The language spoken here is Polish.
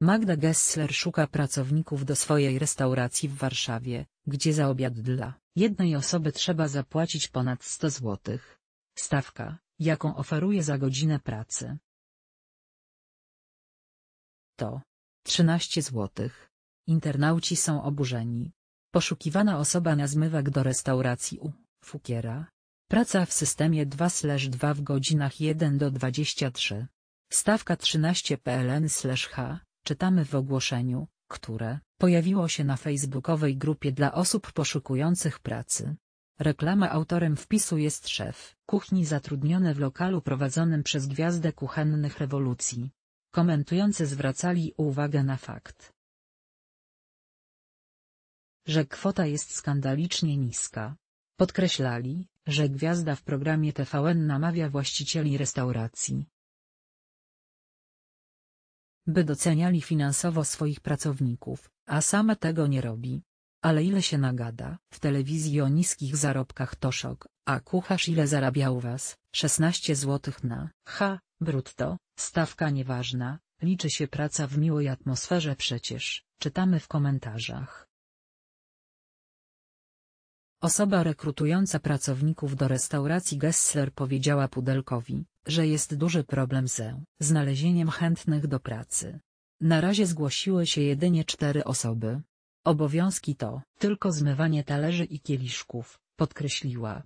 Magda Gessler szuka pracowników do swojej restauracji w Warszawie, gdzie za obiad dla jednej osoby trzeba zapłacić ponad 100 zł. Stawka, jaką oferuje za godzinę pracy. To 13 zł. Internauci są oburzeni. Poszukiwana osoba na zmywak do restauracji u Fukiera. Praca w systemie 2/2 w godzinach 1 do 23. Stawka 13 PLN/H. Czytamy w ogłoszeniu, które pojawiło się na facebookowej grupie dla osób poszukujących pracy. Reklama autorem wpisu jest szef kuchni zatrudniony w lokalu prowadzonym przez Gwiazdę Kuchennych Rewolucji. Komentujący zwracali uwagę na fakt, że kwota jest skandalicznie niska. Podkreślali, że gwiazda w programie TVN namawia właścicieli restauracji by doceniali finansowo swoich pracowników, a sama tego nie robi. Ale ile się nagada? W telewizji o niskich zarobkach to szok, a kucharz ile zarabiał was? 16 zł na ha, brutto, stawka nieważna, liczy się praca w miłej atmosferze przecież, czytamy w komentarzach. Osoba rekrutująca pracowników do restauracji Gessler powiedziała Pudelkowi, że jest duży problem ze znalezieniem chętnych do pracy. Na razie zgłosiły się jedynie cztery osoby. Obowiązki to tylko zmywanie talerzy i kieliszków, podkreśliła.